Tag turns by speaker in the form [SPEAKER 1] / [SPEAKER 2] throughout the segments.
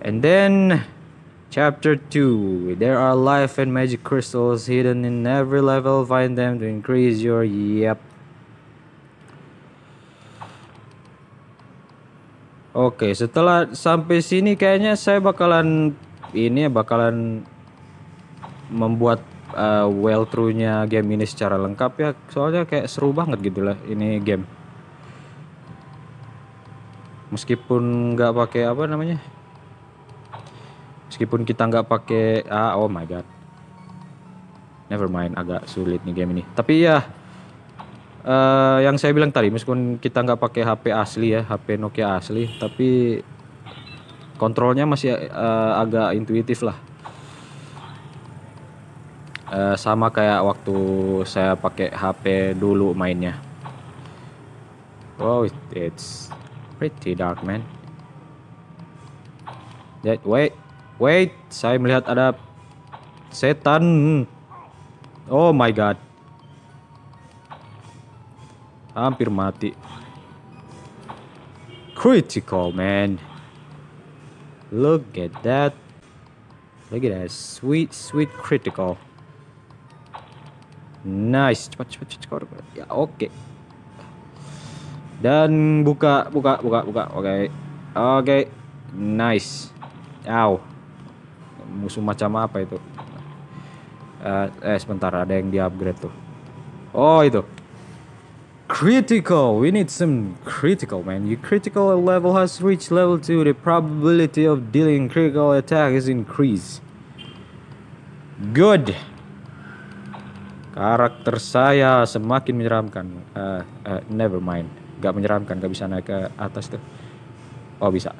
[SPEAKER 1] And then Chapter 2 There are life and magic crystals hidden in every level. Find them to increase your. Yep. Oke, okay, setelah sampai sini kayaknya saya bakalan ini ya, bakalan membuat uh, eh, well through-nya game ini secara lengkap ya. Soalnya kayak seru banget gitu lah ini game. Meskipun nggak pakai apa namanya? meskipun kita nggak pakai ah oh my god never mind agak sulit nih game ini tapi ya uh, yang saya bilang tadi meskipun kita nggak pakai HP asli ya HP Nokia asli tapi kontrolnya masih uh, agak intuitif lah uh, sama kayak waktu saya pakai HP dulu mainnya wow it's pretty dark man that wait Wait, saya melihat ada setan. Oh my god. Hampir mati. Critical, man. Look at that. Look at that. Sweet, sweet critical. Nice. Cepat, cepat, cepat. cepat, cepat. Ya, oke. Okay. Dan buka, buka, buka, buka. Oke. Okay. Oke. Okay. Nice. Ow musuh macam apa itu uh, eh sebentar ada yang di upgrade tuh oh itu critical we need some critical man your critical level has reached level 2 the probability of dealing critical attack is increased good karakter saya semakin menyeramkan uh, uh, never mind gak menyeramkan gak bisa naik ke atas tuh oh bisa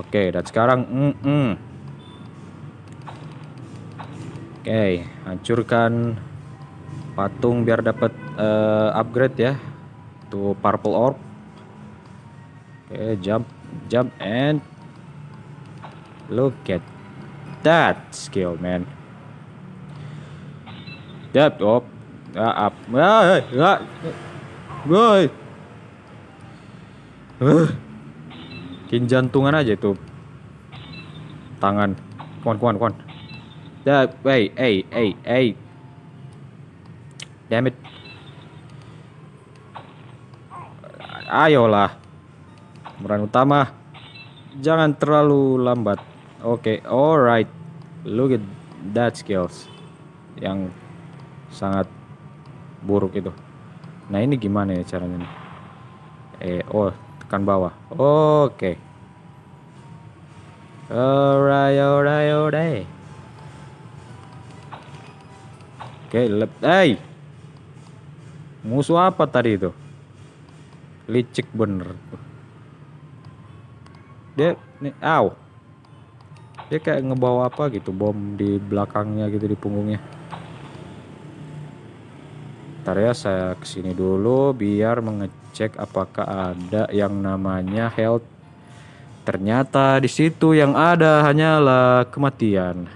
[SPEAKER 1] oke okay, dan sekarang mm -mm. Oke, hancurkan patung biar dapat uh, upgrade ya. Tuh purple orb. Oke, jump, jump and look at that skill, man. Jump oh, up, uh, up, ah, ah, boy. Kin jantungan aja itu tangan. Kuan, kuan, kuan. The wait, hey, hey, hey. Damn it. Ayolah. Meran utama. Jangan terlalu lambat. Oke, okay, alright. Look at that skills. Yang sangat buruk itu. Nah, ini gimana ya caranya nih? Eh, oh, tekan bawah. Oke. Okay. Alright, alright, alright. Oke, Hey. Musuh apa tadi itu? Licik bener. Dia nih aw. Dia kayak ngebawa apa gitu, bom di belakangnya gitu di punggungnya. Ntar ya saya kesini dulu biar mengecek apakah ada yang namanya health. Ternyata di situ yang ada hanyalah kematian.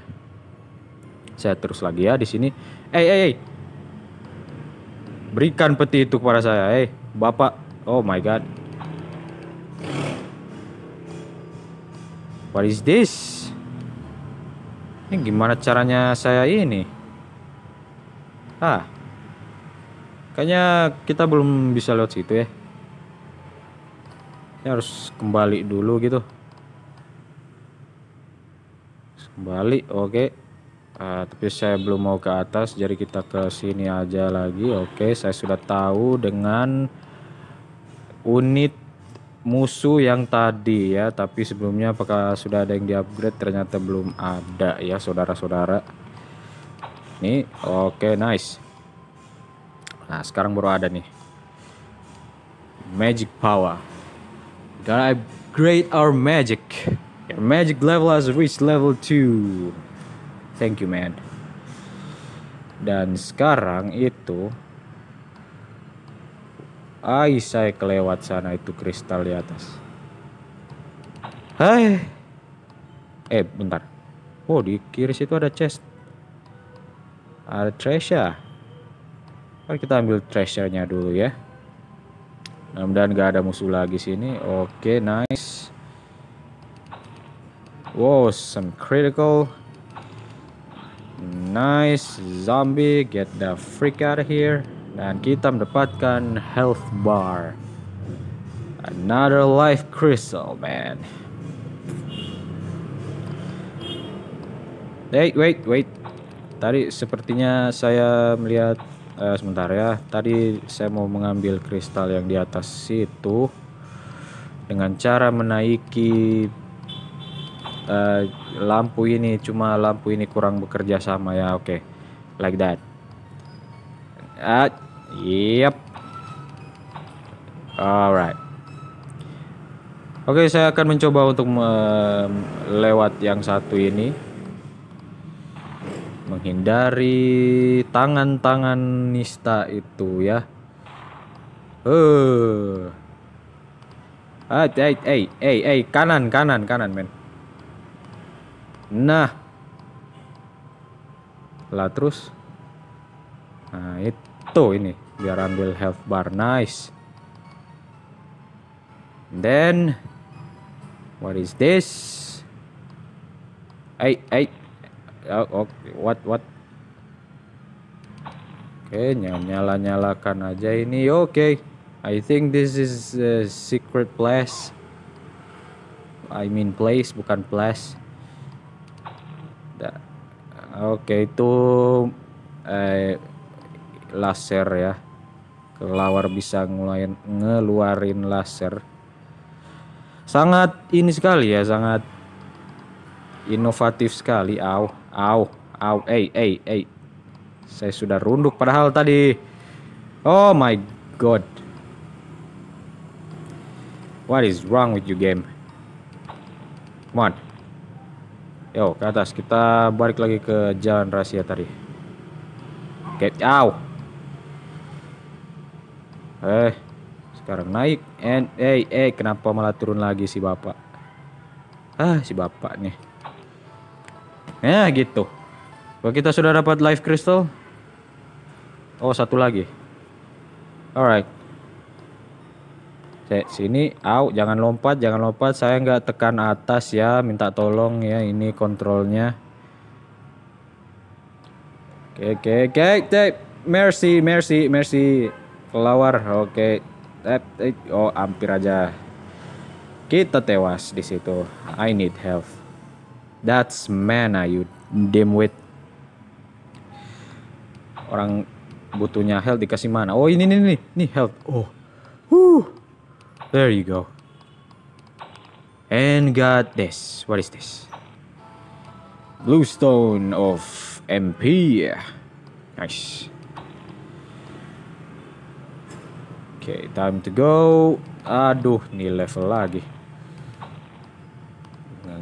[SPEAKER 1] Saya terus lagi ya di sini Eh, eh, eh. Berikan peti itu kepada saya, eh. Bapak. Oh my god. What is this? Ini gimana caranya saya ini? Ah. Kayaknya kita belum bisa lewat situ ya. Ini harus kembali dulu gitu. Kembali, oke. Okay. Uh, tapi saya belum mau ke atas jadi kita ke sini aja lagi oke okay, saya sudah tahu dengan unit musuh yang tadi ya tapi sebelumnya apakah sudah ada yang diupgrade ternyata belum ada ya saudara-saudara nih oke okay, nice nah sekarang baru ada nih magic power gotta upgrade our magic your magic level has reached level 2 thank you man dan sekarang itu Ai saya kelewat sana itu kristal di atas. Hai. Eh, bentar. Oh, di kiri situ ada chest. Ada treasure. Mari kita ambil treasure dulu ya. Mudah-mudahan gak ada musuh lagi sini. Oke, okay, nice. Wow, some critical nice zombie get the freak out of here dan kita mendapatkan health bar another life crystal man wait wait wait tadi sepertinya saya melihat uh, sebentar ya tadi saya mau mengambil kristal yang di atas situ dengan cara menaiki Eh, lampu ini cuma lampu ini kurang bekerja sama ya oke okay. like that uh, yep alright oke okay, saya akan mencoba untuk melewat yang satu ini menghindari tangan-tangan nista itu ya eh uh. eh eh eh eh kanan, kanan, kanan, men. Nah. Lah terus. Nah, itu ini biar ambil health bar nice. then what is this? Hey, hey. Oh, okay. Oh, what what? Oke, okay, nyala-nyalakan aja ini. Oke. Okay. I think this is a secret place. I mean place bukan place. Oke, itu eh, laser ya. Kelawar bisa ngeluarin, ngeluarin laser. Sangat ini sekali ya, sangat inovatif sekali. Au, au, au, eh, eh, eh. Saya sudah runduk padahal tadi. Oh my god. What is wrong with you game? Come on. Yo, ke atas. Kita balik lagi ke jalan rahasia tadi. Oke, aw. Eh, sekarang naik. And, eh, eh, kenapa malah turun lagi si bapak? Ah, si bapak nih. Nah, gitu. Kalau kita sudah dapat live crystal. Oh, satu lagi. Alright kayak sini out jangan lompat jangan lompat saya nggak tekan atas ya minta tolong ya ini kontrolnya oke oke oke tap mercy mercy mercy keluar oke tap oh hampir aja kita tewas di situ I need help that's mana you with orang butuhnya health dikasih mana oh ini nih nih nih health oh huh There you go. And got this. What is this? Bluestone of MP. Nice. Okay, time to go. Aduh, ini level lagi.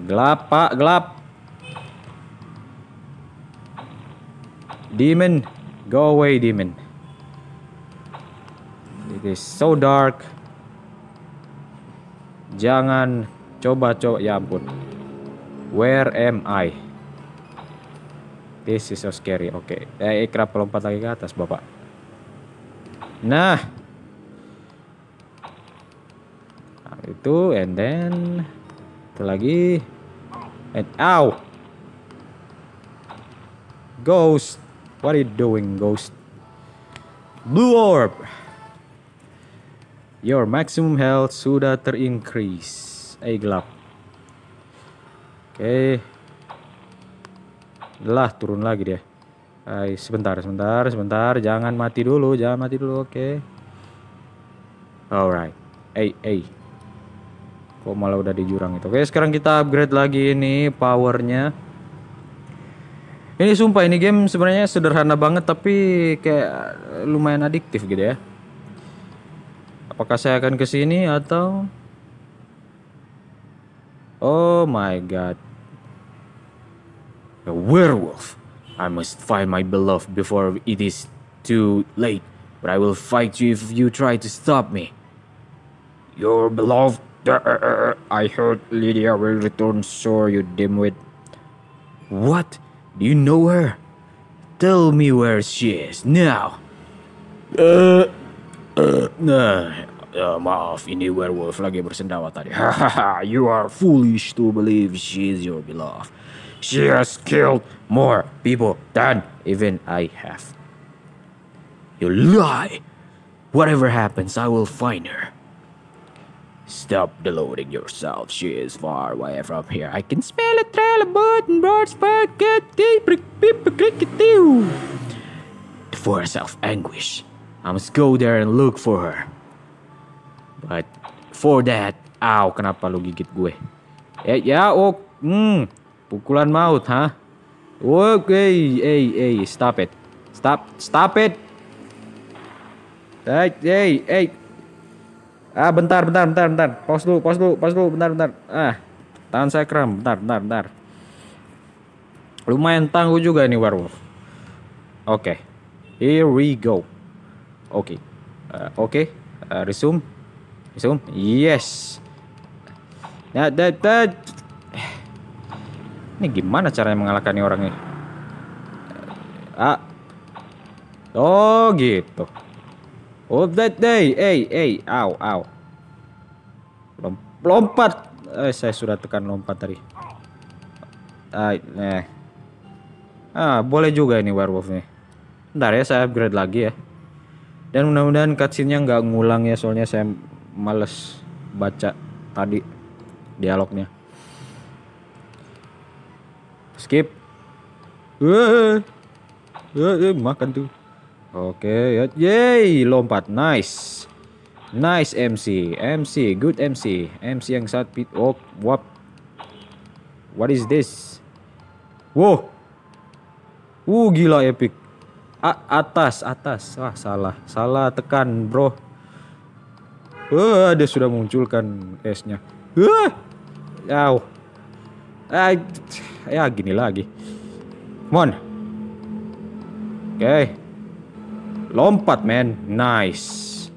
[SPEAKER 1] Gelap, Pak, gelap. Demon, go away, demon. It is so dark. Jangan coba-coba ya ampun. Where am I? This is so scary. Oke. Okay. Eh, eh, kerap lompat lagi ke atas, Bapak. Nah. nah itu and then itu lagi and ow ghost what are you doing ghost blue orb Your maximum health sudah terincrease. Eh gelap. Oke. Okay. Lah turun lagi dia. Ay, sebentar, sebentar, sebentar. Jangan mati dulu, jangan mati dulu. Oke. Okay. Alright. Eh, eh. Kok malah udah di jurang itu. Oke, okay, sekarang kita upgrade lagi ini powernya. Ini sumpah ini game sebenarnya sederhana banget tapi kayak lumayan adiktif gitu ya. Apakah saya akan ke sini atau Oh my god. A werewolf. I must find my beloved before it is too late. But I will fight you if you try to stop me. Your beloved uh, I heard Lydia will return sure you dimwit. What? Do you know her? Tell me where she is now. Uh, uh, uh, Eh, maaf, ini werewolf lagi bersendawa tadi. you are foolish to believe she is your beloved. She has killed more people than even I have. You lie! Whatever happens, I will find her. Stop deluding yourself. She is far away from here. I can smell a trail of mud and broad spark. The force of anguish. I must go there and look for her. But for that, aw, kenapa lu gigit gue? Eh, ya, ya, oh, hmm, pukulan maut, ha? Huh? Oke, okay, hey, hey, stop it. Stop, stop it. Hey, hey, hey. Ah, bentar, bentar, bentar, bentar. Pause dulu, pause dulu, pause dulu, bentar, bentar. Ah, tangan saya kram, bentar, bentar, bentar. Lumayan tangguh juga nih werewolf. Oke, okay. here we go. Oke, okay. oke, eh, okay. Eh, resume. Zoom. Yes. Dad, nah, dad, dad. Ini gimana caranya mengalahkan orang ini? Ah. Oh, gitu. Oh, that day. Hey, hey, Ow, ow. Lom lompat. Eh, saya sudah tekan lompat tadi. Ah, eh. Ah, boleh juga ini werewolf nih. Ntar ya, saya upgrade lagi ya. Dan mudah-mudahan cutscene-nya nggak ngulang ya, soalnya saya males baca tadi dialognya skip eh, eh eh makan tuh oke ya yay lompat nice nice MC MC good MC MC yang saat pit oh what what is this wow uh gila epic A atas atas wah salah salah tekan bro Wah, eh, dia sudah munculkan esnya. Wah. Eh, Au. Eh, ya gini lagi. Mon. Oke. Okay. Lompat, men. Nice.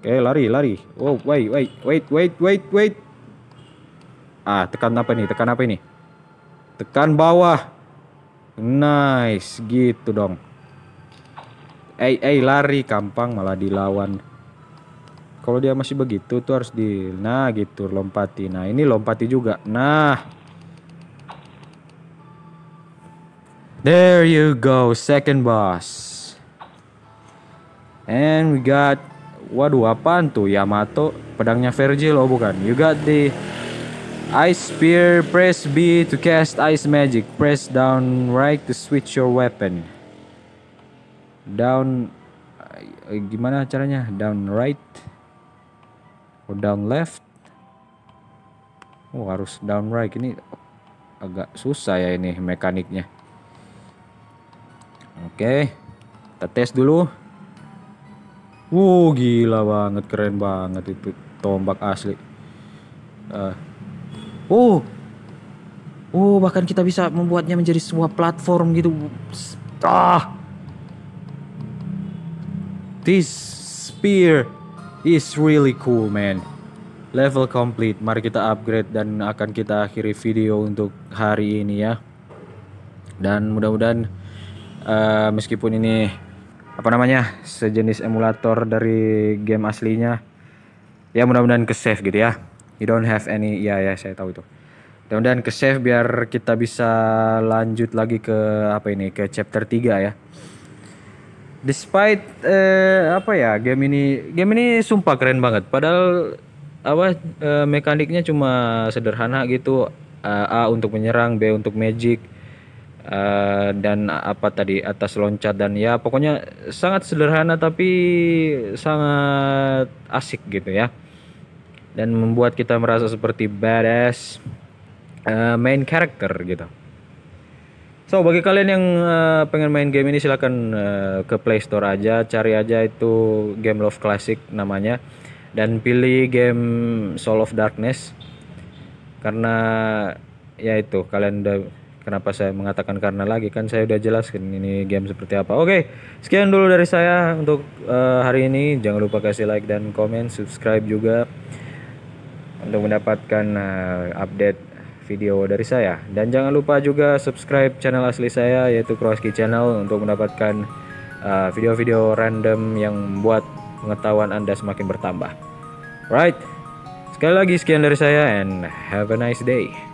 [SPEAKER 1] Oke, okay, lari, lari. Oh, wait, wait, wait, wait, wait, wait. Ah, tekan apa ini? Tekan apa ini? Tekan bawah. Nice, gitu dong eh eh lari kampang malah dilawan kalau dia masih begitu tuh harus di nah gitu lompati nah ini lompati juga nah there you go second boss and we got waduh apaan tuh Yamato pedangnya Virgil oh bukan you got the Ice Spear, press B to cast Ice Magic. Press down right to switch your weapon down eh, gimana caranya down right oh, down left oh harus down right ini agak susah ya ini mekaniknya oke okay. kita tes dulu Wow uh, gila banget keren banget itu tombak asli eh, uh, oh oh bahkan kita bisa membuatnya menjadi sebuah platform gitu ah This spear is really cool, man. Level complete. Mari kita upgrade dan akan kita akhiri video untuk hari ini ya. Dan mudah-mudahan uh, meskipun ini apa namanya sejenis emulator dari game aslinya, ya mudah-mudahan ke save gitu ya. You don't have any. Ya ya saya tahu itu. Mudah-mudahan ke save biar kita bisa lanjut lagi ke apa ini ke chapter 3 ya despite eh, apa ya game ini game ini sumpah keren banget padahal apa eh, mekaniknya cuma sederhana gitu A, A untuk menyerang B untuk magic Uh, dan apa tadi atas loncat dan ya pokoknya sangat sederhana tapi sangat asik gitu ya dan membuat kita merasa seperti badass uh, main character gitu So bagi kalian yang uh, pengen main game ini silahkan uh, eh, ke Play Store aja, cari aja itu Game Love Classic namanya dan pilih game Soul of Darkness karena ya itu kalian udah kenapa saya mengatakan karena lagi kan saya udah jelaskan ini game seperti apa. Oke, sekian dulu dari saya untuk uh, hari ini. Jangan lupa kasih like dan komen, subscribe juga untuk mendapatkan uh, update video dari saya. Dan jangan lupa juga subscribe channel asli saya yaitu Kroaski Channel untuk mendapatkan uh, video-video uh, random yang membuat pengetahuan Anda semakin bertambah. Right. Sekali lagi sekian dari saya and have a nice day.